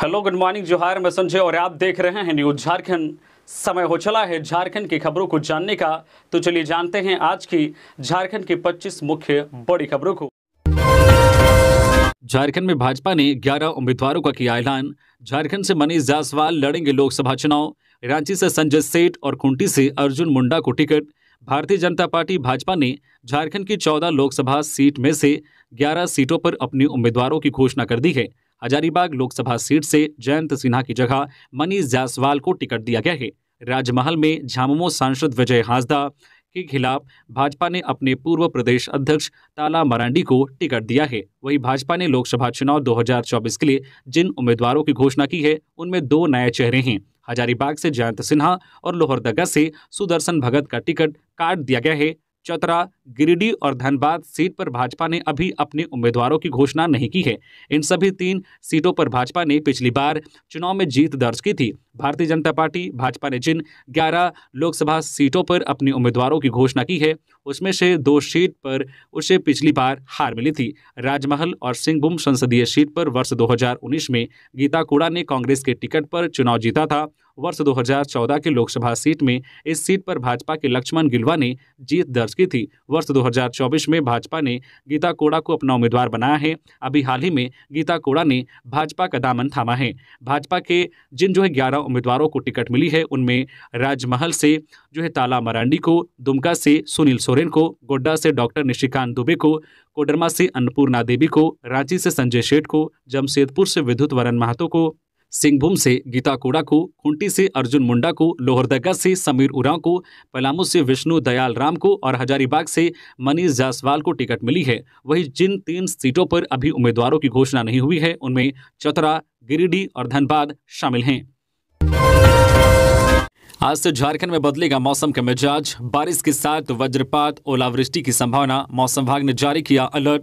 Hello good morning जोहार मैं संजय और आप देख रहे हैं न्यूज झारखंड समय हो चला है झारखंड की खबरों को जानने का तो चलिए जानते हैं आज की झारखंड की 25 मुख्य बड़ी खबरों को झारखंड में भाजपा ने 11 उम्मीदवारों का किया ऐलान झारखंड से मनीष जायसवाल लड़ेंगे लोकसभा चुनाव रांची से संजय सेठ और खूंटी से अर्जुन मुंडा को टिकट भारतीय जनता पार्टी भाजपा ने झारखंड की 14 लोकसभा सीट में से 11 सीटों पर अपने उम्मीदवारों की घोषणा कर दी है हजारीबाग लोकसभा सीट से जयंत सिन्हा की जगह मनीष जायसवाल को टिकट दिया गया है राजमहल में झामुमो सांसद विजय हांसदा के खिलाफ भाजपा ने अपने पूर्व प्रदेश अध्यक्ष ताला मरांडी को टिकट दिया है वहीं भाजपा ने लोकसभा चुनाव 2024 के लिए जिन उम्मीदवारों की घोषणा की है उनमें दो नए चेहरे हैं हजारीबाग से जयंत सिन्हा और लोहरदगा से सुदर्शन भगत का टिकट काट दिया गया है चतरा गिरिडीह और धनबाद सीट पर भाजपा ने अभी अपने उम्मीदवारों की घोषणा नहीं की है इन सभी तीन सीटों पर भाजपा ने पिछली बार चुनाव में जीत दर्ज की थी भारतीय जनता पार्टी भाजपा ने जिन 11 लोकसभा सीटों पर अपने उम्मीदवारों की घोषणा की है उसमें से दो सीट पर उसे पिछली बार हार मिली थी राजमहल और सिंहभूम संसदीय सीट पर वर्ष दो में गीता कोड़ा ने कांग्रेस के टिकट पर चुनाव जीता था वर्ष 2014 के लोकसभा सीट में इस सीट पर भाजपा के लक्ष्मण गिलवा ने जीत दर्ज की थी वर्ष 2024 में भाजपा ने गीता कोड़ा को अपना उम्मीदवार बनाया है अभी हाल ही में गीता कोड़ा ने भाजपा का दामन थामा है भाजपा के जिन जो है ग्यारह उम्मीदवारों को टिकट मिली है उनमें राजमहल से जो है ताला मरांडी को दुमका से सुनील सोरेन को गोड्डा से डॉक्टर निशिकांत दुबे को कोडरमा से अन्नपूर्णा देवी को रांची से संजय शेठ को जमशेदपुर से विद्युत वरण महतो को सिंहभूम से गीता कोड़ा को खूंटी से अर्जुन मुंडा को लोहरदगा से समीर उरांव को पलामू से विष्णु दयाल राम को और हजारीबाग से मनीष जायसवाल को टिकट मिली है वहीं जिन तीन सीटों पर अभी उम्मीदवारों की घोषणा नहीं हुई है उनमें चतरा गिरिडीह और धनबाद शामिल हैं आज से झारखंड में बदलेगा मौसम का मिजाज बारिश के साथ वज्रपात ओलावृष्टि की संभावना मौसम विभाग ने जारी किया अलर्ट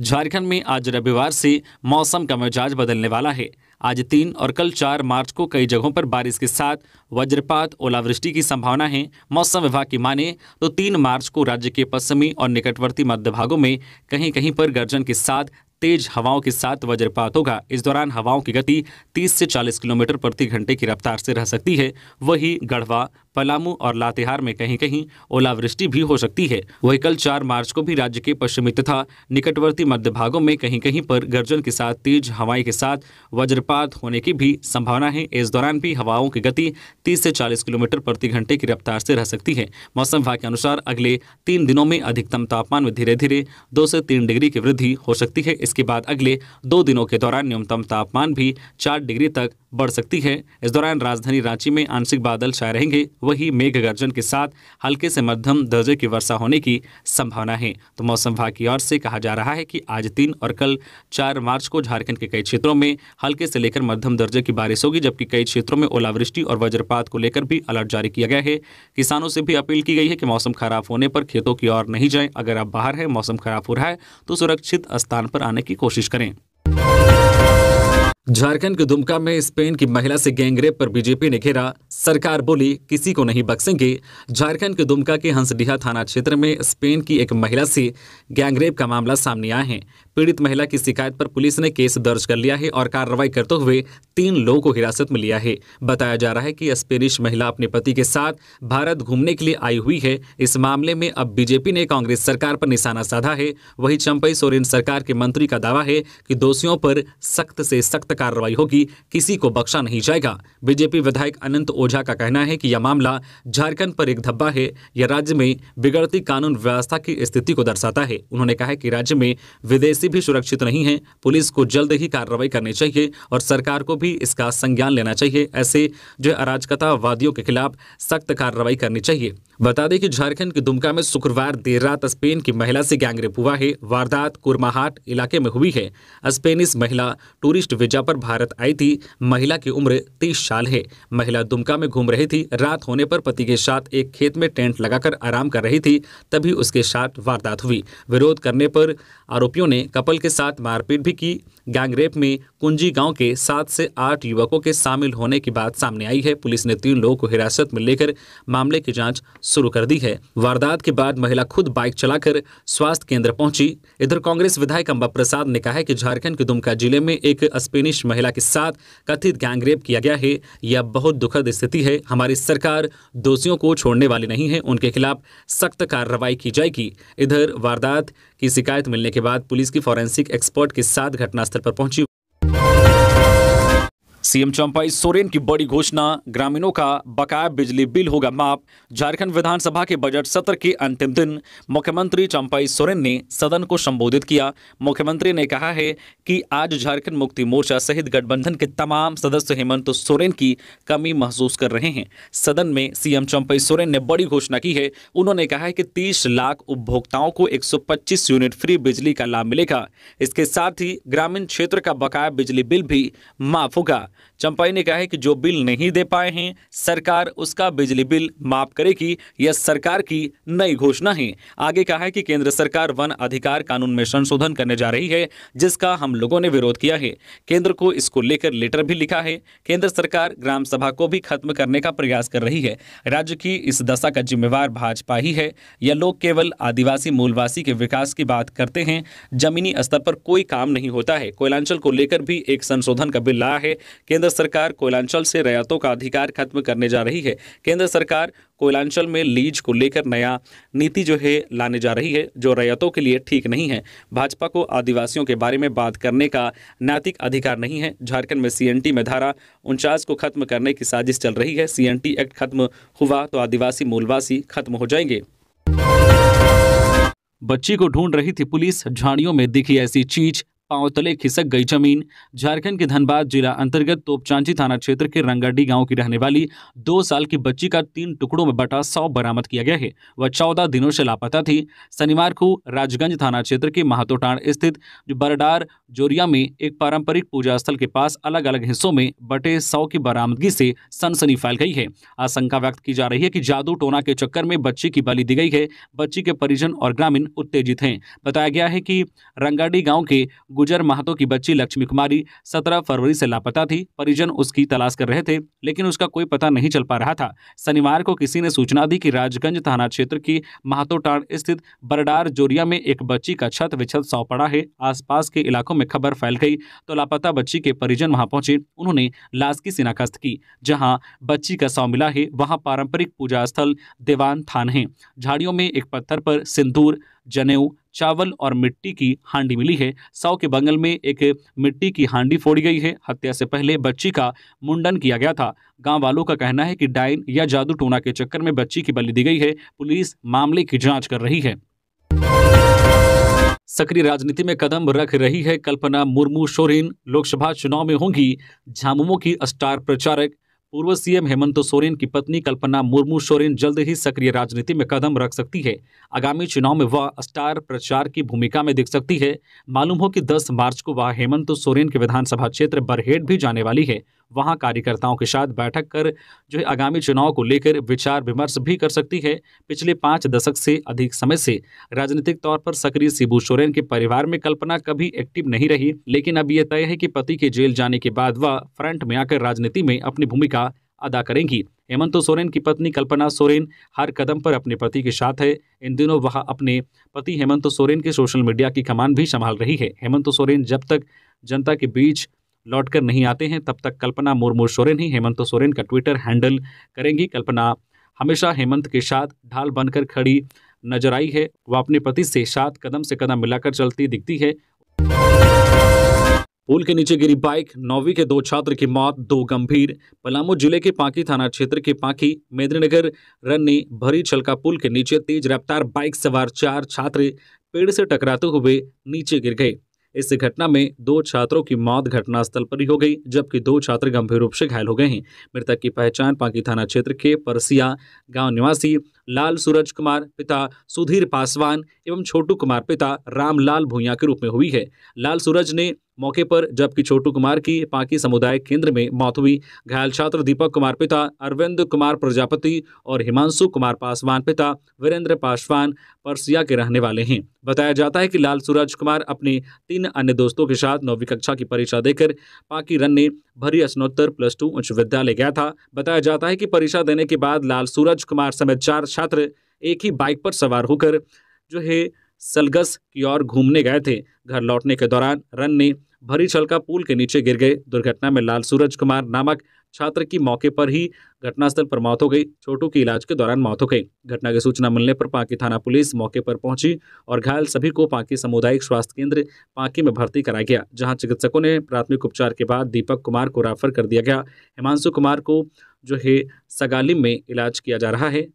झारखंड में आज रविवार से मौसम का मिजाज बदलने वाला है आज तीन और कल चार मार्च को कई जगहों पर बारिश के साथ वज्रपात ओलावृष्टि की संभावना है मौसम विभाग की माने तो तीन मार्च को राज्य के पश्चिमी और निकटवर्ती मध्य भागों में कहीं कहीं पर गर्जन के साथ तेज हवाओं के साथ वज्रपात होगा इस दौरान हवाओं की गति 30 से 40 किलोमीटर प्रति घंटे की रफ्तार से रह सकती है वही गढ़वा पलामू और लातेहार में कहीं कहीं ओलावृष्टि भी हो सकती है वही कल चार मार्च को भी राज्य के पश्चिमी तथा निकटवर्ती मध्य भागों में कहीं कहीं पर गर्जन के साथ तेज हवाएं के साथ वज्रपात होने की भी संभावना है इस दौरान भी हवाओं की गति तीस से चालीस किलोमीटर प्रति घंटे की रफ्तार से रह सकती है मौसम विभाग के अनुसार अगले तीन दिनों में अधिकतम तापमान में धीरे धीरे दो से तीन डिग्री की वृद्धि हो सकती है इसके बाद अगले दो दिनों के दौरान न्यूनतम तापमान भी चार डिग्री तक बढ़ सकती है इस दौरान राजधानी रांची में आंशिक बादल छाए रहेंगे वहीं मेघ गर्जन के साथ हल्के से मध्यम दर्जे की वर्षा होने की संभावना है तो मौसम विभाग की ओर से कहा जा रहा है कि आज तीन और कल चार मार्च को झारखंड के कई क्षेत्रों में हल्के से लेकर मध्यम दर्जे की बारिश होगी जबकि कई क्षेत्रों में ओलावृष्टि और वज्रपात को लेकर भी अलर्ट जारी किया गया है किसानों से भी अपील की गई है कि मौसम खराब होने पर खेतों की ओर नहीं जाएं अगर आप बाहर हैं मौसम खराब हो रहा है तो सुरक्षित स्थान पर आने की कोशिश करें झारखंड के दुमका में स्पेन की महिला से गैंगरेप पर बीजेपी ने घेरा सरकार बोली किसी को नहीं बख्शेंगे झारखंड के दुमका के हंसडीहा थाना क्षेत्र में स्पेन की एक महिला से गैंगरेप का मामला सामने आया है पीड़ित महिला की शिकायत पर पुलिस ने केस दर्ज कर लिया है और कार्रवाई करते हुए तीन लोगों को हिरासत में लिया है बताया जा रहा है कि स्पेनिश महिला अपने पति के साथ भारत घूमने के लिए आई हुई है इस मामले में अब बीजेपी ने कांग्रेस सरकार पर निशाना साधा है वही चंपई सोरेन सरकार के मंत्री का दावा है कि दोषियों पर सख्त से सख्त कार्रवाई होगी किसी को बख्शा नहीं जाएगा बीजेपी विधायक अनंत ओझा का कहना है कि यह मामला झारखंड पर एक धब्बा है यह राज्य में बिगड़ती कानून व्यवस्था की स्थिति को दर्शाता है उन्होंने कहा कि राज्य में विदेशी प्रवासी भी सुरक्षित नहीं है पुलिस को जल्द ही कार्रवाई करनी चाहिए और सरकार को भी इसका संज्ञान लेना चाहिए ऐसे जो अराजकतावादियों के खिलाफ सख्त कार्रवाई करनी चाहिए बता दें कि झारखंड के दुमका में शुक्रवार देर रात स्पेन की महिला से गैंगरेप हुआ है वारदात कुरमाहाट इलाके में हुई है स्पेनिश महिला टूरिस्ट वीजा पर भारत आई थी महिला की उम्र तीस साल है महिला दुमका में घूम रही थी रात होने पर पति के साथ एक खेत में टेंट लगाकर आराम कर रही थी तभी उसके साथ वारदात हुई विरोध करने पर आरोपियों ने कपल के साथ मारपीट भी की गैंगरेप में कुंजी गांव के सात से आठ युवकों के शामिल होने की बात सामने आई है पुलिस ने तीन लोगों को हिरासत में लेकर मामले की जांच शुरू कर दी है वारदात के बाद महिला खुद बाइक चलाकर स्वास्थ्य केंद्र पहुंची इधर कांग्रेस विधायक अम्बा प्रसाद ने कहा है कि झारखंड के दुमका जिले में एक स्पेनिश महिला के साथ कथित गैंगरेप किया गया है यह बहुत दुखद स्थिति है हमारी सरकार दोषियों को छोड़ने वाली नहीं है उनके खिलाफ सख्त कार्रवाई की जाएगी इधर वारदात की शिकायत मिलने के बाद पुलिस की फॉरेंसिक एक्सपर्ट के साथ घटना para ponte CM Champai Soren की बड़ी घोषणा ग्रामीणों का बकाया बिजली बिल होगा माफ झारखंड विधानसभा के बजट सत्र के अंतिम दिन मुख्यमंत्री चंपाई सोरेन ने सदन को संबोधित किया मुख्यमंत्री ने कहा है कि आज झारखंड मुक्ति मोर्चा सहित गठबंधन के तमाम सदस्य हेमंत सोरेन की कमी महसूस कर रहे हैं सदन में सीएम चंपाई सोरेन ने बड़ी घोषणा की है उन्होंने कहा है कि तीस लाख उपभोक्ताओं को एक यूनिट फ्री बिजली का लाभ मिलेगा इसके साथ ही ग्रामीण क्षेत्र का बकाया बिजली बिल भी माफ होगा चंपाई ने कहा है कि जो बिल नहीं दे पाए हैं सरकार उसका बिजली बिल माफ करेगी यह सरकार की नई घोषणा है आगे कहा है कि केंद्र सरकार वन अधिकार कानून में संशोधन करने जा रही है जिसका हम लोगों ने विरोध किया है केंद्र को इसको लेकर लेटर भी लिखा है केंद्र सरकार ग्राम सभा को भी खत्म करने का प्रयास कर रही है राज्य की इस दशा का जिम्मेवार भाजपा ही है यह लोग केवल आदिवासी मूलवासी के विकास की बात करते हैं जमीनी स्तर पर कोई काम नहीं होता है कोयलांचल को लेकर भी एक संशोधन का बिल लाया है केंद्र सरकार कोयलांचल से रियायतों का अधिकार खत्म करने जा रही है केंद्र सरकार कोयलांचल में लीज को लेकर नया नीति जो है लाने जा रही है जो रैयतों के लिए ठीक नहीं है भाजपा को आदिवासियों के बारे में बात करने का नैतिक अधिकार नहीं है झारखंड में सीएनटी में धारा उनचास को खत्म करने की साजिश चल रही है सीएनटी एक्ट खत्म हुआ तो आदिवासी मूलवासी खत्म हो जाएंगे बच्ची को ढूंढ रही थी पुलिस झाड़ियों में दिखी ऐसी चीज पांव तले खिसक गई जमीन झारखंड के धनबाद जिला अंतर्गत तोपचांची थाना क्षेत्र के रंगाडी गांव की रहने वाली दो साल की बच्ची का तीन टुकड़ों में बटा सौ बरामद किया गया है वह चौदह दिनों से लापता थी शनिवार को राजगंज थाना क्षेत्र के महातोटाण स्थित बरडार जोरिया में एक पारंपरिक पूजा स्थल के पास अलग अलग हिस्सों में बटे सौ की बरामदगी से सनसनी फैल गई है आशंका व्यक्त की जा रही है कि जादू टोना के चक्कर में बच्ची की बलि दी गई है बच्ची के परिजन और ग्रामीण उत्तेजित हैं बताया गया है कि रंगाडी गांव के गुजर महतो की बच्ची लक्ष्मी कुमारी सत्रह फरवरी से लापता थी परिजन उसकी तलाश कर रहे थे लेकिन उसका कोई पता नहीं चल पा रहा था शनिवार को किसी ने सूचना दी कि राजगंज थाना क्षेत्र की महतोटाड़ स्थित बरडार जोरिया में एक बच्ची का छत विछत सौ पड़ा है आसपास के इलाकों में खबर फैल गई तो लापता बच्ची के परिजन वहां पहुंचे उन्होंने लाश की शिनाखस्त की जहाँ बच्ची का सौ मिला है वहाँ पारंपरिक पूजा स्थल देवान थान है झाड़ियों में एक पत्थर पर सिंदूर जनेऊ चावल और मिट्टी की हांडी मिली है साव के बंगल में एक मिट्टी की हांडी फोड़ी गई है हत्या से पहले बच्ची का मुंडन किया गया था गांव वालों का कहना है कि डाइन या जादू टोना के चक्कर में बच्ची की बलि दी गई है पुलिस मामले की जाँच कर रही है सक्रिय राजनीति में कदम रख रही है कल्पना मुर्मू शोरीन लोकसभा चुनाव में होंगी झामुमो की स्टार प्रचारक पूर्व सीएम हेमंत सोरेन की पत्नी कल्पना मुर्मू सोरेन जल्द ही सक्रिय राजनीति में कदम रख सकती है आगामी चुनाव में वह स्टार प्रचार की भूमिका में दिख सकती है मालूम हो कि 10 मार्च को वह हेमंत सोरेन के विधानसभा क्षेत्र बरहेट भी जाने वाली है वहां कार्यकर्ताओं के साथ बैठक कर जो है आगामी चुनाव को लेकर विचार विमर्श भी कर सकती है पिछले पाँच दशक से अधिक समय से राजनीतिक तौर पर सक्रिय शिबू सोरेन के परिवार में कल्पना कभी एक्टिव नहीं रही लेकिन अब यह तय है कि पति के जेल जाने के बाद वह फ्रंट में आकर राजनीति में अपनी भूमिका अदा करेंगी हेमंत सोरेन की पत्नी कल्पना सोरेन हर कदम पर अपने पति के साथ है इन दिनों वह अपने पति हेमंत सोरेन के सोशल मीडिया की कमान भी संभाल रही है हेमंत सोरेन जब तक जनता के बीच लौटकर नहीं आते हैं तब तक कल्पना मुर्मू सोरेन ही हेमंत सोरेन का ट्विटर हैंडल करेंगी कल्पना हमेशा हेमंत के साथ ढाल बनकर खड़ी नजर आई है वह अपने पति से साथ कदम से कदम मिलाकर चलती दिखती है पुल के नीचे गिरी बाइक नौवीं के दो छात्र की मौत दो गंभीर पलामू जिले के पाकी थाना क्षेत्र के पाकी मेदिनीनगर रन्नी भरी छलका पुल के नीचे तेज रफ्तार बाइक सवार चार छात्र पेड़ से टकराते हुए नीचे गिर गए इस घटना में दो छात्रों की मौत घटनास्थल पर ही हो गई जबकि दो छात्र गंभीर रूप से घायल हो गए हैं मृतक की पहचान पाकि थाना क्षेत्र के परसिया गाँव निवासी लाल सूरज कुमार पिता सुधीर पासवान एवं छोटू कुमार पिता रामलाल भूया के रूप में हुई है लाल सूरज ने मौके पर जबकि छोटू कुमार की पाकी समुदाय केंद्र में मौत हुई घायल छात्र दीपक कुमार पिता अरविंद कुमार प्रजापति और हिमांशु कुमार पासवान पिता वीरेंद्र पासवान परसिया के रहने वाले हैं बताया जाता है कि लाल सूरज कुमार अपने तीन अन्य दोस्तों के साथ नौवीं कक्षा की परीक्षा देकर पाकी रन ने भरी स्नोत्तर प्लस टू उच्च विद्यालय गया था बताया जाता है कि परीक्षा देने के बाद लाल सूरज कुमार समेत चार छात्र एक ही बाइक पर सवार होकर जो है सलगस की ओर घूमने गए थे घर लौटने के दौरान रन ने भरी छलका पुल के नीचे गिर गए दुर्घटना में लाल सूरज कुमार नामक छात्र की मौके पर ही घटनास्थल पर मौत हो गई छोटू की इलाज के दौरान मौत हो गई घटना की सूचना मिलने पर पाकी थाना पुलिस मौके पर पहुंची और घायल सभी को पाकी सामुदायिक स्वास्थ्य केंद्र पाकी में भर्ती कराया गया जहां चिकित्सकों ने प्राथमिक उपचार के बाद दीपक कुमार को रेफर कर दिया गया हिमांशु कुमार को जो है सगालिम में इलाज किया जा रहा है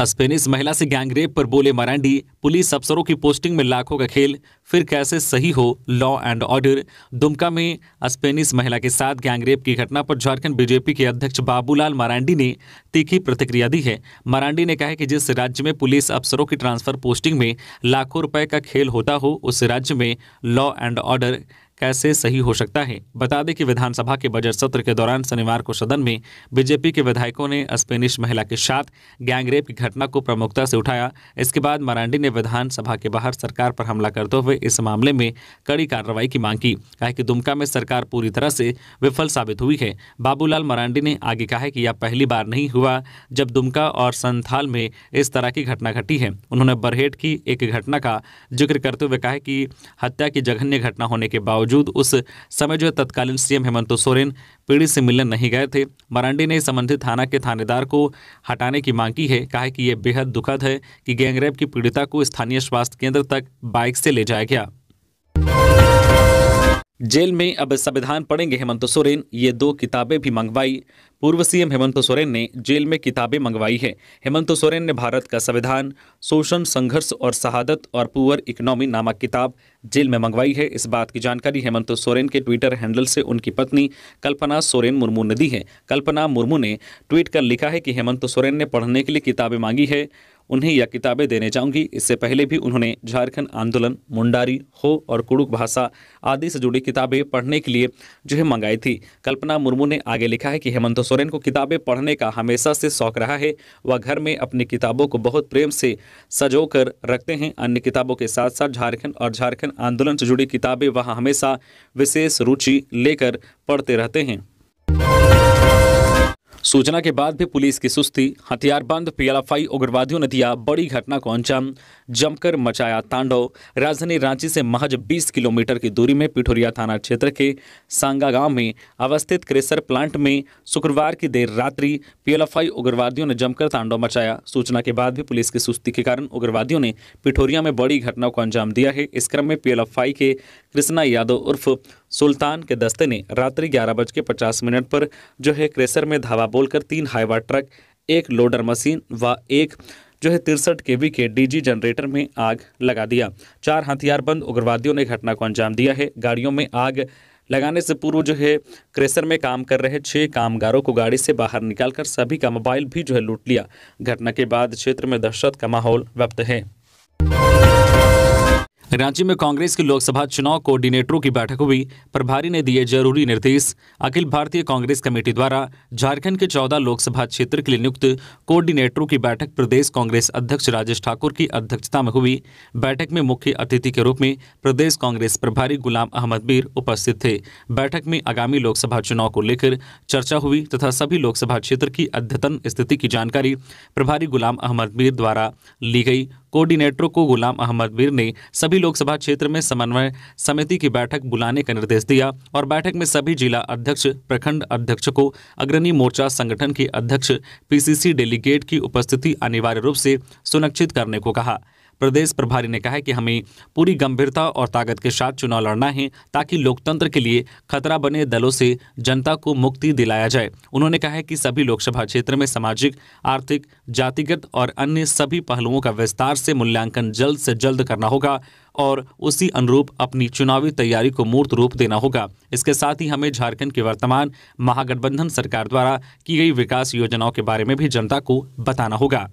स्पेनिश महिला से गैंगरेप पर बोले मरांडी पुलिस अफसरों की पोस्टिंग में लाखों का खेल फिर कैसे सही हो लॉ एंड ऑर्डर दुमका में स्पेनिश महिला के साथ गैंगरेप की घटना पर झारखंड बीजेपी के अध्यक्ष बाबूलाल मरांडी ने तीखी प्रतिक्रिया दी है मरांडी ने कहा है कि जिस राज्य में पुलिस अफसरों की ट्रांसफर पोस्टिंग में लाखों रुपए का खेल होता हो उस राज्य में लॉ एंड ऑर्डर कैसे सही हो सकता है बता दें कि विधानसभा के बजट सत्र के दौरान शनिवार को सदन में बीजेपी के विधायकों ने स्पेनिश महिला के साथ गैंगरेप की घटना को प्रमुखता से उठाया इसके बाद मरांडी ने विधानसभा के बाहर सरकार पर हमला करते हुए इस मामले में कड़ी कार्रवाई की मांग की कहा कि दुमका में सरकार पूरी तरह से विफल साबित हुई है बाबूलाल मरांडी ने आगे कहा कि यह पहली बार नहीं हुआ जब दुमका और संथाल में इस तरह की घटना घटी है उन्होंने बरहेट की एक घटना का जिक्र करते हुए कहा कि हत्या की जघन्य घटना होने के बावजूद बावजूद उस समय जो तत्कालीन सीएम हेमंत सोरेन पीड़ित से मिलने नहीं गए थे मरांडी ने संबंधित थाना के थानेदार को हटाने की मांग की है कहा कि यह बेहद दुखद है कि गैंगरेप की पीड़िता को स्थानीय स्वास्थ्य केंद्र तक बाइक से ले जाया गया जेल में अब संविधान पढ़ेंगे हेमंत सोरेन ये दो किताबें भी मंगवाई पूर्व सीएम हेमंत सोरेन ने जेल में किताबें मंगवाई है हेमंत सोरेन ने भारत का संविधान शोषण संघर्ष और शहादत और पुअर इकोनॉमी नामक किताब जेल में मंगवाई है इस बात की जानकारी हेमंत सोरेन के ट्विटर हैंडल से उनकी पत्नी कल्पना सोरेन मुर्मू ने दी है कल्पना मुर्मू ने ट्वीट कर लिखा है कि हेमंत सोरेन ने पढ़ने के लिए किताबें मांगी है उन्हें यह किताबें देने जाऊंगी इससे पहले भी उन्होंने झारखंड आंदोलन मुंडारी हो और कुड़ुक भाषा आदि से जुड़ी किताबें पढ़ने के लिए जो है मंगाई थी कल्पना मुर्मू ने आगे लिखा है कि हेमंत सोरेन को किताबें पढ़ने का हमेशा से शौक रहा है वह घर में अपनी किताबों को बहुत प्रेम से सजो कर रखते हैं अन्य किताबों के साथ साथ झारखंड और झारखंड आंदोलन से जुड़ी किताबें वह हमेशा विशेष रुचि लेकर पढ़ते रहते हैं सूचना के बाद भी पुलिस की सुस्ती हथियारबंद पीएलएफआई उग्रवादियों ने दिया बड़ी घटना को अंजाम जमकर मचाया तांडव राजधानी रांची से महज 20 किलोमीटर की दूरी में पिठोरिया थाना क्षेत्र के सांगा गांव में अवस्थित क्रेसर प्लांट में शुक्रवार की देर रात्रि पीएलएफआई उग्रवादियों ने जमकर तांडव मचाया सूचना के बाद भी पुलिस की सुस्ती के कारण उग्रवादियों ने पिठोरिया में बड़ी घटना को अंजाम दिया है इस क्रम में पीएलएफआई के कृष्णा यादव उर्फ सुल्तान के दस्ते ने रात्रि ग्यारह बज के पचास मिनट पर जो है क्रेसर में धावा बोलकर तीन हाईवा ट्रक एक लोडर मशीन व एक जो है तिरसठ के वी के डीजी जनरेटर में आग लगा दिया चार हथियारबंद उग्रवादियों ने घटना को अंजाम दिया है गाड़ियों में आग लगाने से पूर्व जो है क्रेशर में काम कर रहे छह कामगारों को गाड़ी से बाहर निकालकर सभी का मोबाइल भी जो है लूट लिया घटना के बाद क्षेत्र में दहशत का माहौल व्याप्त है रांची में कांग्रेस के लोकसभा चुनाव कोऑर्डिनेटरों की बैठक हुई प्रभारी ने दिए जरूरी निर्देश अखिल भारतीय कांग्रेस कमेटी द्वारा झारखंड के 14 लोकसभा क्षेत्र के लिए नियुक्त कोऑर्डिनेटरों की बैठक प्रदेश कांग्रेस अध्यक्ष राजेश ठाकुर की अध्यक्षता में हुई बैठक में मुख्य अतिथि के रूप में प्रदेश कांग्रेस प्रभारी गुलाम अहमद मीर उपस्थित थे बैठक में आगामी लोकसभा चुनाव को लेकर चर्चा हुई तथा सभी लोकसभा क्षेत्र की अद्यतन स्थिति की जानकारी प्रभारी गुलाम अहमद मीर द्वारा ली गई कोऑर्डिनेटरों को गुलाम अहमद मीर ने सभी लोकसभा क्षेत्र में समन्वय समिति की बैठक बुलाने का निर्देश दिया और बैठक में सभी जिला अध्यक्ष प्रखंड अध्यक्ष को अग्रणी मोर्चा संगठन के अध्यक्ष पीसीसी डेलीगेट की उपस्थिति अनिवार्य रूप से सुनिश्चित करने को कहा प्रदेश प्रभारी ने कहा कि हमें पूरी गंभीरता और ताकत के साथ चुनाव लड़ना है ताकि लोकतंत्र के लिए खतरा बने दलों से जनता को मुक्ति दिलाया जाए उन्होंने कहा कि सभी लोकसभा क्षेत्र में सामाजिक आर्थिक जातिगत और अन्य सभी पहलुओं का विस्तार से मूल्यांकन जल्द से जल्द करना होगा और उसी अनुरूप अपनी चुनावी तैयारी को मूर्त रूप देना होगा इसके साथ ही हमें झारखंड की वर्तमान महागठबंधन सरकार द्वारा की गई विकास योजनाओं के बारे में भी जनता को बताना होगा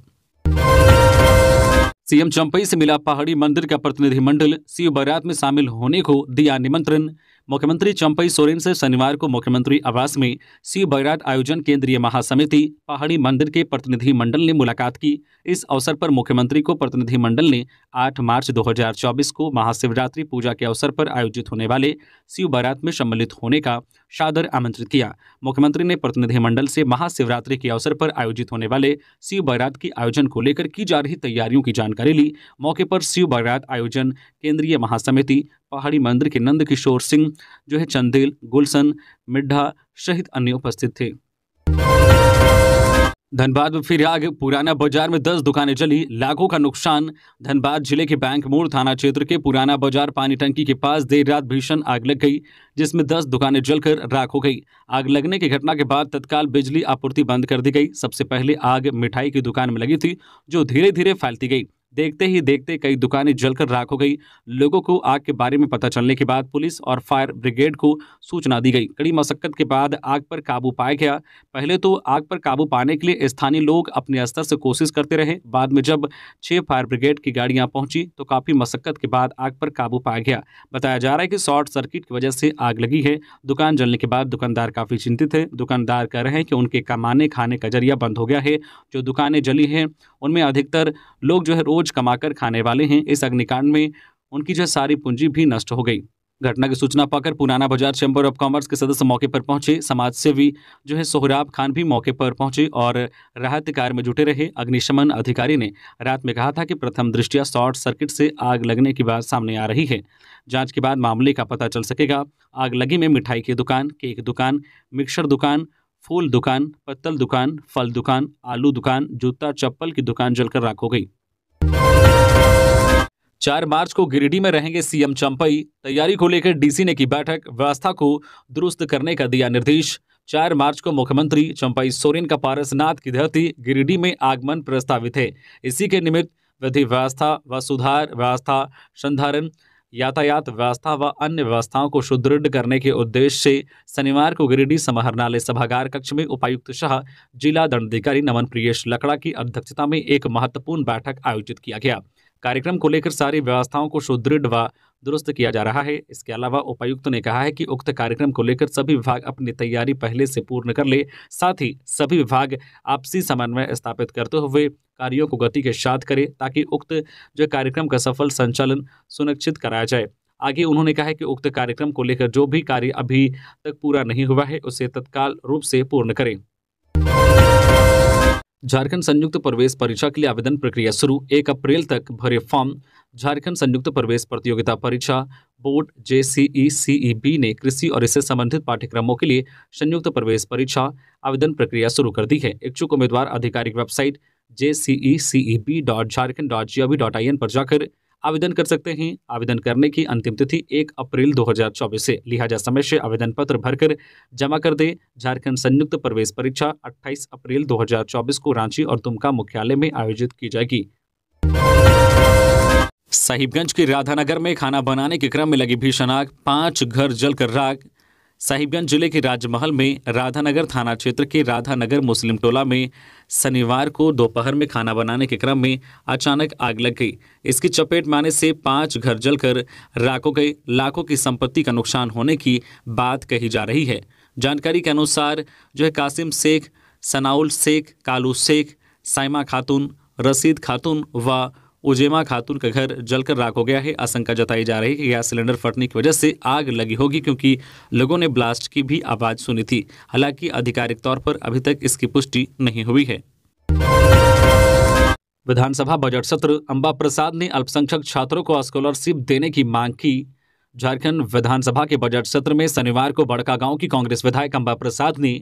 सीएम चंपई से मिला पहाड़ी मंदिर का प्रतिनिधिमंडल शिव बारात में शामिल होने को दिया निमंत्रण मुख्यमंत्री चंपई सोरेन से शनिवार को मुख्यमंत्री आवास में शिव बैराट आयोजन केंद्रीय महासमिति पहाड़ी मंदिर के प्रतिनिधि मंडल ने मुलाकात की इस अवसर पर मुख्यमंत्री को प्रतिनिधि मंडल ने 8 मार्च 2024 को महाशिवरात्रि पूजा के अवसर पर आयोजित होने वाले शिव बैरात में सम्मिलित होने का सादर आमंत्रित किया मुख्यमंत्री ने प्रतिनिधिमंडल से महाशिवरात्रि के अवसर पर आयोजित होने वाले शिव बैरात के आयोजन को लेकर की जा रही तैयारियों की जानकारी ली मौके पर शिव बैरात आयोजन केंद्रीय महासमिति पहाड़ी मंदिर के नंद किशोर सिंह जो है चंदेल गुलसन मिड्ढा सहित अन्य उपस्थित थे धनबाद में फिर आग पुराना बाजार में दस दुकानें जली लाखों का नुकसान धनबाद जिले के बैंक मोड़ थाना क्षेत्र के पुराना बाजार पानी टंकी के पास देर रात भीषण आग लग गई जिसमें दस दुकानें जलकर राख हो गई आग लगने की घटना के बाद तत्काल बिजली आपूर्ति बंद कर दी गई सबसे पहले आग मिठाई की दुकान में लगी थी जो धीरे धीरे फैलती गई देखते ही देखते कई दुकानें जलकर राख हो गई लोगों को आग के बारे में पता चलने के बाद पुलिस और फायर ब्रिगेड को सूचना दी गई कड़ी मशक्कत के बाद आग पर काबू पाया गया पहले तो आग पर काबू पाने के लिए स्थानीय लोग अपने स्तर से कोशिश करते रहे बाद में जब छह फायर ब्रिगेड की गाड़ियां पहुंची तो काफ़ी मशक्कत के बाद आग पर काबू पाया गया बताया जा रहा है कि शॉर्ट सर्किट की वजह से आग लगी है दुकान जलने के बाद दुकानदार काफ़ी चिंतित है दुकानदार कह रहे हैं कि उनके कमाने खाने का जरिया बंद हो गया है जो दुकानें जली हैं उनमें अधिकतर लोग जो है रोज रोज कमाकर खाने वाले हैं इस अग्निकांड में उनकी जो सारी पूंजी भी नष्ट हो गई घटना की सूचना पाकर पुराना बाजार चैम्बर ऑफ कॉमर्स के सदस्य मौके पर पहुंचे समाज सेवी जो है सोहराब खान भी मौके पर पहुंचे और राहत कार्य में जुटे रहे अग्निशमन अधिकारी ने रात में कहा था कि प्रथम दृष्टिया शॉर्ट सर्किट से आग लगने की बात सामने आ रही है जांच के बाद मामले का पता चल सकेगा आग लगी में मिठाई की दुकान केक दुकान मिक्सर दुकान फूल दुकान पत्तल दुकान फल दुकान आलू दुकान जूता चप्पल की दुकान जलकर राख हो गई चार मार्च को गिरिडीह में रहेंगे सीएम चंपई तैयारी को लेकर डीसी ने की बैठक व्यवस्था को दुरुस्त करने का दिया निर्देश चार मार्च को मुख्यमंत्री चंपई सोरेन का पारसनाथ की धरती गिरिडीह में आगमन प्रस्तावित है इसी के निमित्त विधि व्यवस्था व सुधार व्यवस्था संधारण यातायात व्यवस्था व अन्य व्यवस्थाओं को सुदृढ़ करने के उद्देश्य से शनिवार को गिरिडीह समाहरणालय सभागार कक्ष में उपायुक्त शाह जिला दंडाधिकारी नमन प्रियेश लकड़ा की अध्यक्षता में एक महत्वपूर्ण बैठक आयोजित किया गया कार्यक्रम को लेकर सारी व्यवस्थाओं को सुदृढ़ व दुरुस्त किया जा रहा है इसके अलावा उपायुक्त ने कहा है कि उक्त कार्यक्रम को लेकर सभी विभाग अपनी तैयारी पहले से पूर्ण कर ले साथ ही सभी विभाग आपसी समन्वय स्थापित करते हुए कार्यों को गति के साथ करें ताकि उक्त जो कार्यक्रम का सफल संचालन सुनिश्चित कराया जाए आगे उन्होंने कहा है कि उक्त कार्यक्रम को लेकर जो भी कार्य अभी तक पूरा नहीं हुआ है उसे तत्काल रूप से पूर्ण करें झारखंड संयुक्त प्रवेश परीक्षा के लिए आवेदन प्रक्रिया शुरू एक अप्रैल तक भरे फॉर्म झारखंड संयुक्त प्रवेश प्रतियोगिता परीक्षा बोर्ड जे सीईसीईबी ने कृषि और इससे संबंधित पाठ्यक्रमों के लिए संयुक्त प्रवेश परीक्षा आवेदन प्रक्रिया शुरू कर दी है इच्छुक उम्मीदवार आधिकारिक website J C E C E B dot Jharkhand dot G O V dot I N पर जाकर आवेदन कर सकते हैं आवेदन करने की अंतिम तिथि एक अप्रैल 2024 से लिहाजा समय से आवेदन पत्र भरकर जमा कर दे झारखंड संयुक्त प्रवेश परीक्षा 28 अप्रैल 2024 को रांची और दुमका मुख्यालय में आयोजित की जाएगी साहिबगंज के राधानगर में खाना बनाने के क्रम में लगी भीषण आग पांच घर जलकर राख साहिबगंज जिले के राजमहल में राधानगर थाना क्षेत्र के राधानगर मुस्लिम टोला में शनिवार को दोपहर में खाना बनाने के क्रम में अचानक आग लग गई इसकी चपेट में आने से पांच घर जलकर राखों गए लाखों की संपत्ति का नुकसान होने की बात कही जा रही है जानकारी के अनुसार जो है कासिम शेख सनाउल शेख कालू शेख साइमा खातून रसीद खातून व उजेमा खातून का घर जलकर राख हो गया है आशंका जताई जा रही है कि गैस सिलेंडर फटने की वजह से आग लगी होगी क्योंकि लोगों ने ब्लास्ट की भी आवाज़ सुनी थी हालांकि आधिकारिक तौर पर अभी तक इसकी पुष्टि नहीं हुई है विधानसभा बजट सत्र अंबा प्रसाद ने अल्पसंख्यक छात्रों को स्कॉलरशिप देने की मांग की झारखंड विधानसभा के बजट सत्र में शनिवार को बड़का गांव की कांग्रेस विधायक अंबा प्रसाद ने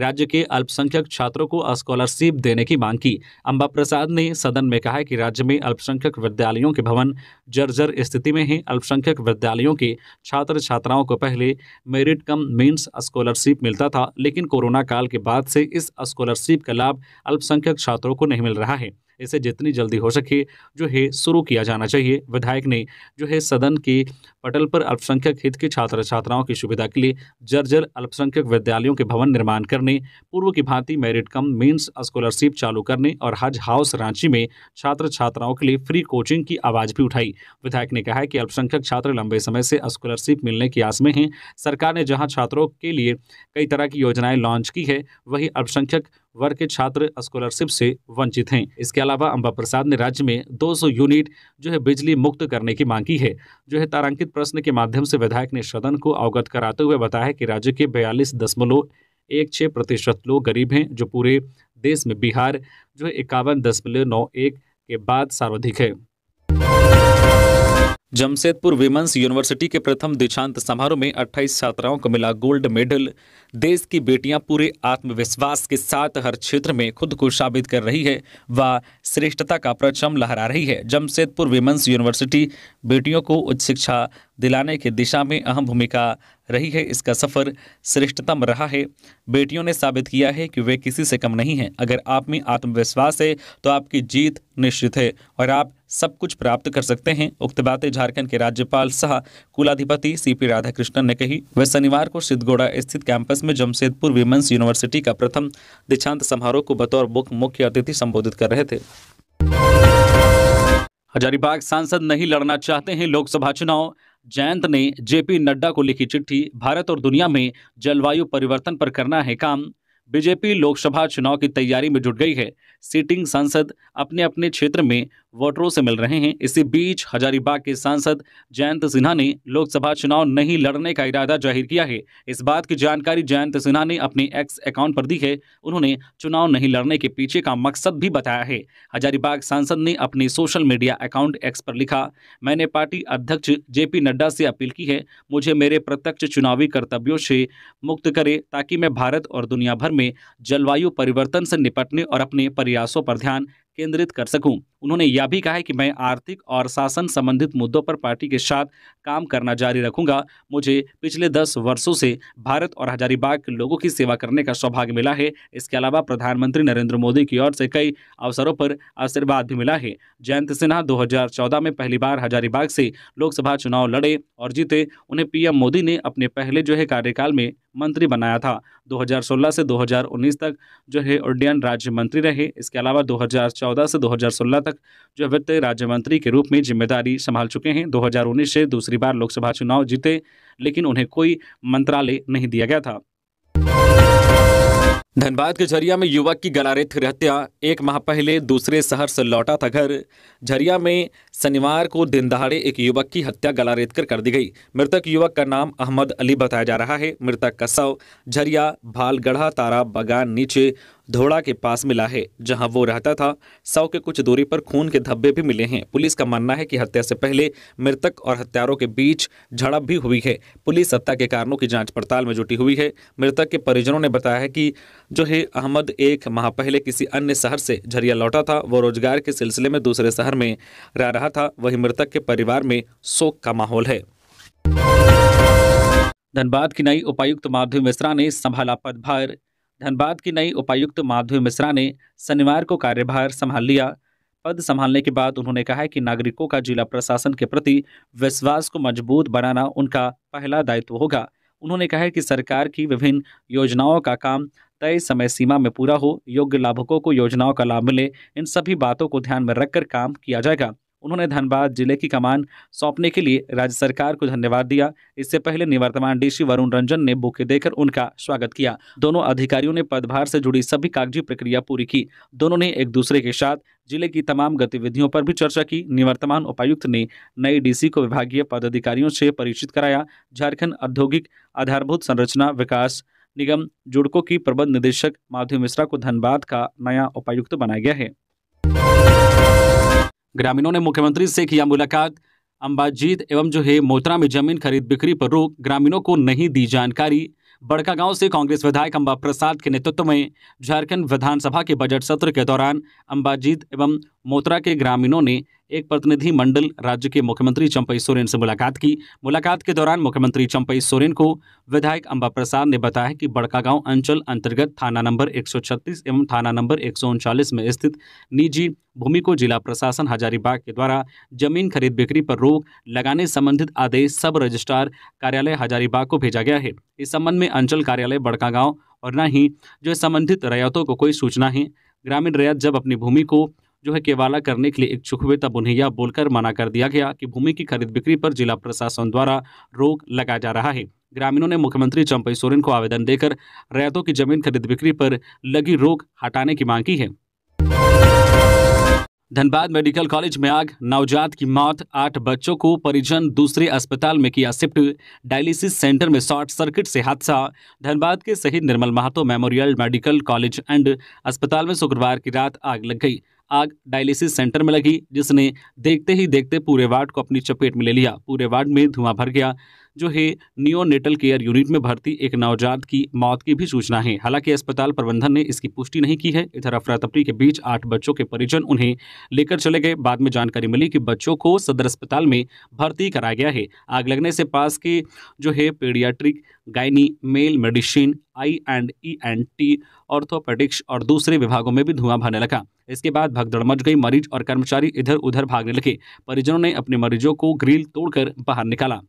राज्य के अल्पसंख्यक छात्रों को स्कॉलरशिप देने की मांग की अम्बा प्रसाद ने सदन में कहा कि राज्य में अल्पसंख्यक विद्यालयों के भवन जर्जर स्थिति में हैं अल्पसंख्यक विद्यालयों के छात्र छात्राओं को पहले मेरिट कम मीन्स स्कॉलरशिप मिलता था लेकिन कोरोना काल के बाद से इस स्कॉलरशिप का लाभ अल्पसंख्यक छात्रों को नहीं मिल रहा है इसे जितनी जल्दी हो सके जो है शुरू किया जाना चाहिए विधायक ने जो है सदन के पटल पर अल्पसंख्यक हित के छात्र छात्राओं की सुविधा के लिए जर्जर अल्पसंख्यक विद्यालयों के भवन निर्माण करने पूर्व की भांति मेरिट कम मीन्स स्कॉलरशिप चालू करने और हज हाउस रांची में छात्र छात्राओं के लिए फ्री कोचिंग की आवाज़ भी उठाई विधायक ने कहा है कि अल्पसंख्यक छात्र लंबे समय से स्कॉलरशिप मिलने की आस में हैं सरकार ने जहाँ छात्रों के लिए कई तरह की योजनाएं लॉन्च की है वही अल्पसंख्यक वर्ग के छात्र स्कॉलरशिप से वंचित हैं इसके अलावा अम्बा प्रसाद ने राज्य में 200 यूनिट जो है बिजली मुक्त करने की मांग की है जो है तारांकित प्रश्न के माध्यम से विधायक ने सदन को अवगत कराते हुए बताया कि राज्य के बयालीस दशमलव एक छः प्रतिशत लोग गरीब हैं जो पूरे देश में बिहार जो है इक्यावन दशमलव नौ एक के बाद सर्वाधिक है जमशेदपुर विमेंस यूनिवर्सिटी के प्रथम दीक्षांत समारोह में 28 छात्राओं को मिला गोल्ड मेडल देश की बेटियां पूरे आत्मविश्वास के साथ हर क्षेत्र में खुद को साबित कर रही है व श्रेष्ठता का प्रचम लहरा रही है जमशेदपुर विमेंस यूनिवर्सिटी बेटियों को उच्च शिक्षा दिलाने की दिशा में अहम भूमिका रही है इसका सफ़र श्रेष्ठतम रहा है बेटियों ने साबित किया है कि वे किसी से कम नहीं हैं अगर आप में आत्मविश्वास है तो आपकी जीत निश्चित है और आप सब कुछ प्राप्त कर सकते हैं उक्त बातें झारखंड के राज्यपाल सह कुलाधिपति सीपी राधाकृष्णन ने कही वह शनिवार को सिद्धगोड़ा स्थित कैंपस में जमशेदपुर विमेंस यूनिवर्सिटी का प्रथम दीक्षांत समारोह को बतौर मुख्य अतिथि संबोधित कर रहे थे हजारीबाग सांसद नहीं लड़ना चाहते हैं लोकसभा चुनाव जयंत ने जेपी नड्डा को लिखी चिट्ठी भारत और दुनिया में जलवायु परिवर्तन पर करना है काम बीजेपी लोकसभा चुनाव की तैयारी में जुट गई है सीटिंग सांसद अपने अपने क्षेत्र में वोटरों से मिल रहे हैं इसी बीच हजारीबाग के सांसद जयंत सिन्हा ने लोकसभा चुनाव नहीं लड़ने का इरादा जाहिर किया है इस बात की जानकारी जयंत सिन्हा ने अपने एक्स अकाउंट पर दी है उन्होंने चुनाव नहीं लड़ने के पीछे का मकसद भी बताया है हजारीबाग सांसद ने अपने सोशल मीडिया अकाउंट एक्स पर लिखा मैंने पार्टी अध्यक्ष जे नड्डा से अपील की है मुझे मेरे प्रत्यक्ष चुनावी कर्तव्यों से मुक्त करे ताकि मैं भारत और दुनिया भर में जलवायु परिवर्तन से निपटने और अपने प्रयासों पर ध्यान केंद्रित कर सकूं। उन्होंने यह भी कहा है कि मैं आर्थिक और शासन संबंधित मुद्दों पर पार्टी के साथ काम करना जारी रखूंगा मुझे पिछले दस वर्षों से भारत और हजारीबाग के लोगों की सेवा करने का सौभाग्य मिला है इसके अलावा प्रधानमंत्री नरेंद्र मोदी की ओर से कई अवसरों पर आशीर्वाद भी मिला है जयंत सिन्हा दो में पहली बार हजारीबाग से लोकसभा चुनाव लड़े और जीते उन्हें पीएम मोदी ने अपने पहले जो है कार्यकाल में मंत्री बनाया था 2016 से 2019 तक जो है उड्डयन राज्य मंत्री रहे इसके अलावा 2014 से 2016 तक जो वित्त राज्य मंत्री के रूप में जिम्मेदारी संभाल चुके हैं 2019 से दूसरी बार लोकसभा चुनाव जीते लेकिन उन्हें कोई मंत्रालय नहीं दिया गया था धनबाद के झरिया में युवक की रेत हत्या एक माह पहले दूसरे शहर से लौटा था घर झरिया में शनिवार को दिन दहाड़े एक युवक की हत्या गलारेत कर कर दी गई मृतक युवक का नाम अहमद अली बताया जा रहा है मृतक का शव झरिया भालगढ़ा तारा बगान नीचे धोड़ा के पास मिला है जहां वो रहता था सौ के कुछ दूरी पर खून के धब्बे भी मिले हैं पुलिस का मानना है कि हत्या से पहले मृतक और हत्यारों के बीच झड़प भी हुई है पुलिस हत्या के कारणों की जांच पड़ताल में जुटी हुई है मृतक के परिजनों ने बताया है कि जो है अहमद एक माह पहले किसी अन्य शहर से झरिया लौटा था वो रोजगार के सिलसिले में दूसरे शहर में रह रहा था वही मृतक के परिवार में शोक का माहौल है धनबाद की नई उपायुक्त माधवी मिश्रा ने संभाला पदभार धनबाद की नई उपायुक्त माधवी मिश्रा ने शनिवार को कार्यभार संभाल लिया पद संभालने के बाद उन्होंने कहा कि नागरिकों का जिला प्रशासन के प्रति विश्वास को मजबूत बनाना उनका पहला दायित्व होगा उन्होंने कहा कि सरकार की विभिन्न योजनाओं का काम तय समय सीमा में पूरा हो योग्य लाभुकों को योजनाओं का लाभ मिले इन सभी बातों को ध्यान में रखकर काम किया जाएगा उन्होंने धनबाद जिले की कमान सौंपने के लिए राज्य सरकार को धन्यवाद दिया इससे पहले निवर्तमान डीसी वरुण रंजन ने बुके देकर उनका स्वागत किया दोनों अधिकारियों ने पदभार से जुड़ी सभी कागजी प्रक्रिया पूरी की दोनों ने एक दूसरे के साथ जिले की तमाम गतिविधियों पर भी चर्चा की निवर्तमान उपायुक्त ने नई डीसी को विभागीय पदाधिकारियों से परिचित कराया झारखंड औद्योगिक आधारभूत संरचना विकास निगम जुड़को की प्रबंध निदेशक माधव मिश्रा को धनबाद का नया उपायुक्त बनाया गया है ग्रामीणों ने मुख्यमंत्री से किया मुलाकात अम्बाजीत एवं जो है मोत्रा में जमीन खरीद बिक्री पर रोक ग्रामीणों को नहीं दी जानकारी बड़का गांव से कांग्रेस विधायक अंबा प्रसाद के नेतृत्व में झारखंड विधानसभा के बजट सत्र के दौरान अंबाजीत एवं मोत्रा के ग्रामीणों ने एक प्रतिनिधि मंडल राज्य के मुख्यमंत्री चंपई सोरेन से मुलाकात की मुलाकात के दौरान मुख्यमंत्री चंपई सोरेन को विधायक अंबा प्रसाद ने बताया कि बड़कागांव अंचल अंतर्गत थाना नंबर 136 एवं थाना नंबर एक में स्थित निजी भूमि को जिला प्रशासन हजारीबाग के द्वारा जमीन खरीद बिक्री पर रोक लगाने संबंधित आदेश सब रजिस्ट्रार कार्यालय हजारीबाग को भेजा गया है इस संबंध में अंचल कार्यालय बड़कागांव और न ही जो संबंधित रैयतों को कोई सूचना है ग्रामीण रैयत जब अपनी भूमि को जो है केवाला करने के लिए इच्छुक हुए तब उन्हें यह बोलकर मना कर दिया गया कि भूमि की खरीद बिक्री पर जिला प्रशासन द्वारा रोक लगाया जा रहा है ग्रामीणों ने मुख्यमंत्री चंपई सोरेन को आवेदन देकर रैतों की जमीन खरीद बिक्री पर लगी रोक हटाने की मांग की है धनबाद मेडिकल कॉलेज में आग नवजात की मौत आठ बच्चों को परिजन दूसरे अस्पताल में किया शिफ्ट डायलिसिस सेंटर में शॉर्ट सर्किट से हादसा धनबाद के Shaheed Nirmal Mahato memorial medical college and अस्पताल में शुक्रवार की रात आग लग गई आग डायलिसिस सेंटर में लगी जिसने देखते ही देखते पूरे वार्ड को अपनी चपेट में ले लिया पूरे वार्ड में धुआं भर गया जो है नियोनेटल केयर यूनिट में भर्ती एक नवजात की मौत की भी सूचना है हालांकि अस्पताल प्रबंधन ने इसकी पुष्टि नहीं की है इधर अफरा तफरी के बीच आठ बच्चों के परिजन उन्हें लेकर चले गए बाद में जानकारी मिली कि बच्चों को सदर अस्पताल में भर्ती कराया गया है आग लगने से पास के जो है paediatric gynae male medicine eye and E N T orthopaedics और दूसरे विभागों में भी धुआं भरने लगा इसके बाद भगदड़ मच गई मरीज और कर्मचारी इधर उधर भागने लगे परिजनों ने अपने मरीजों को ग्रिल तोड़कर बाहर निकाला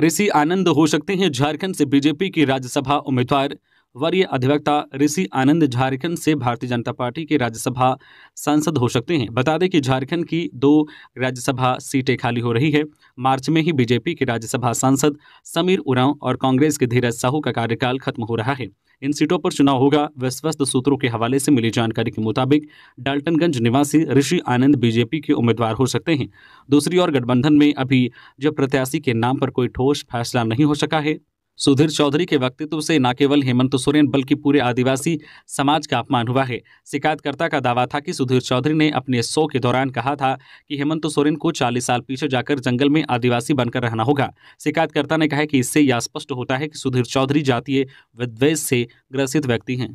ऋषि आनंद हो सकते हैं झारखंड से बीजेपी की राज्यसभा उम्मीदवार वरीय अधिवक्ता ऋषि आनंद झारखंड से भारतीय जनता पार्टी के राज्यसभा सांसद हो सकते हैं बता दें कि झारखंड की दो राज्यसभा सीटें खाली हो रही है मार्च में ही बीजेपी के राज्यसभा सांसद समीर उरांव और कांग्रेस के धीरज साहू का कार्यकाल खत्म हो रहा है इन सीटों पर चुनाव होगा विश्वस्त सूत्रों के हवाले से मिली जानकारी के मुताबिक डाल्टनगंज निवासी ऋषि आनंद बीजेपी के उम्मीदवार हो सकते हैं दूसरी ओर गठबंधन में अभी जब प्रत्याशी के नाम पर कोई ठोस फैसला नहीं हो सका है सुधीर चौधरी के व्यक्तित्व से न केवल हेमंत सोरेन बल्कि पूरे आदिवासी समाज का अपमान हुआ है शिकायतकर्ता का दावा था कि सुधीर चौधरी ने अपने शो के दौरान कहा था कि हेमंत सोरेन को 40 साल पीछे जाकर जंगल में आदिवासी बनकर रहना होगा शिकायतकर्ता ने कहा कि इससे यह स्पष्ट होता है कि सुधीर चौधरी जातीय विद्वेष से ग्रसित व्यक्ति हैं